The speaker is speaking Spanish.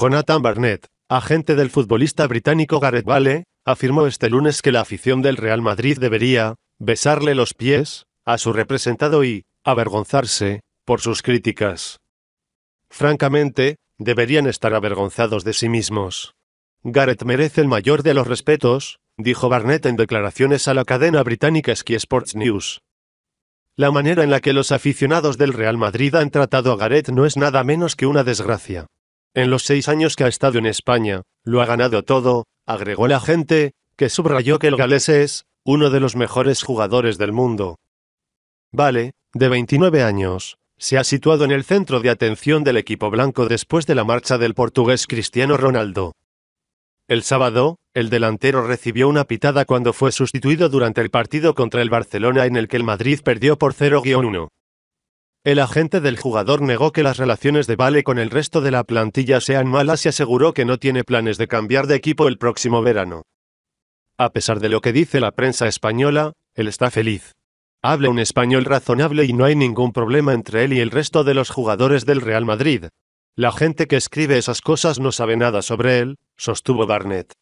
Jonathan Barnett, agente del futbolista británico Gareth Bale, afirmó este lunes que la afición del Real Madrid debería besarle los pies a su representado y avergonzarse por sus críticas. Francamente, deberían estar avergonzados de sí mismos. Gareth merece el mayor de los respetos, dijo Barnett en declaraciones a la cadena británica Sky Sports News. La manera en la que los aficionados del Real Madrid han tratado a Gareth no es nada menos que una desgracia. En los seis años que ha estado en España, lo ha ganado todo, agregó la gente, que subrayó que el galés es, uno de los mejores jugadores del mundo. Vale, de 29 años, se ha situado en el centro de atención del equipo blanco después de la marcha del portugués Cristiano Ronaldo. El sábado, el delantero recibió una pitada cuando fue sustituido durante el partido contra el Barcelona en el que el Madrid perdió por 0-1. El agente del jugador negó que las relaciones de Vale con el resto de la plantilla sean malas y aseguró que no tiene planes de cambiar de equipo el próximo verano. A pesar de lo que dice la prensa española, él está feliz. Habla un español razonable y no hay ningún problema entre él y el resto de los jugadores del Real Madrid. La gente que escribe esas cosas no sabe nada sobre él, sostuvo Barnett.